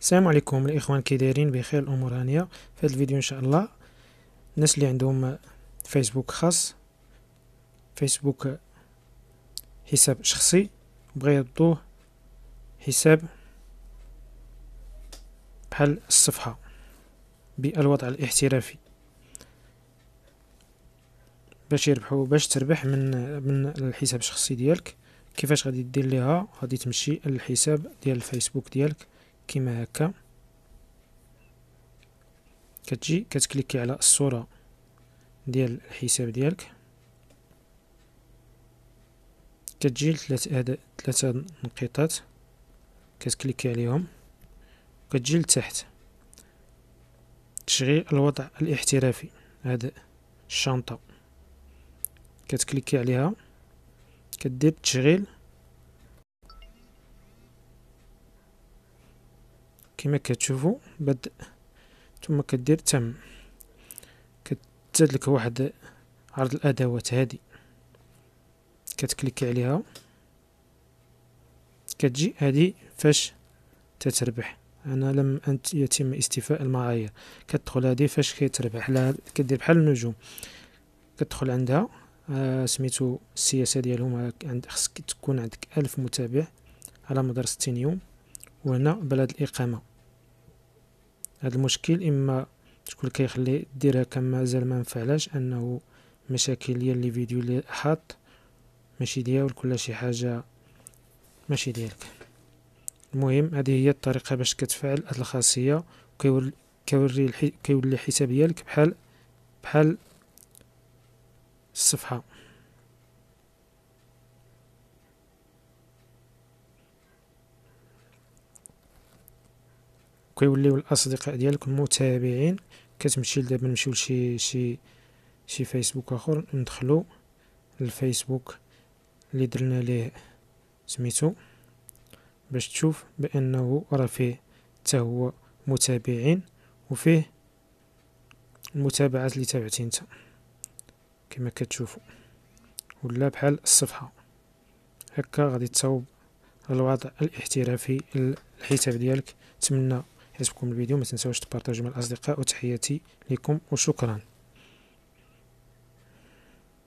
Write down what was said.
السلام عليكم الاخوان كي دايرين بخير الامور هانيه في هذا الفيديو ان شاء الله الناس اللي عندهم فيسبوك خاص فيسبوك حساب شخصي بغا يضوه حساب بحال الصفحه بالوضع الاحترافي باش يربحوا باش تربح من من الحساب الشخصي ديالك كيفاش غادي دير ليها غادي تمشي للحساب ديال الفيسبوك ديالك كيما هكا كتجي كتكليكي على الصورة ديال الحساب ديالك كتجي لثلاثة ثلاثة نقيطات كتكليكي عليهم كتجي لتحت تشغيل الوضع الاحترافي هذا الشنطة كتكليكي عليها كدير تشغيل كما كتشوفوا بدء ثم كدير تم كتزاد لك واحد عرض الادوات هادي كتكليكي عليها كتجي هادي فاش تتربح انا لم انت يتم استيفاء المعايير كتدخل هادي فاش كيتربح لها كدير بحال النجوم كتدخل عندها آه سميتو السياسه ديالهم عند خصك تكون عندك ألف متابع على مدار ستين يوم وهنا بلد الاقامه هذا المشكل اما شكون اللي كيخلي دير هكا مازال ما نفعلاش انه مشاكل ديال لي فيديو اللي حاط ماشي ديالك ولا شي حاجه ماشي ديالك المهم هذه هي الطريقه باش كتفعل هاد الخاصيه كيوري كيوري الحساب ديالك بحال بحال الصفحه كيوليو الاصدقاء ديالك المتابعين كتمشي دابا نمشيو لشي شي شي فيسبوك اخر ندخلو الفيسبوك اللي درنا ليه سميتو باش تشوف بانه راه فيه حتى هو متابعين وفيه المتابعات اللي تابعتي انت كما كتشوفوا ولا بحال الصفحه هكا غادي تصاوب الوضع الاحترافي الحساب ديالك نتمنى عجبكم الفيديو ما تنساوش تبارطاجوا مع الاصدقاء وتحياتي لكم وشكرا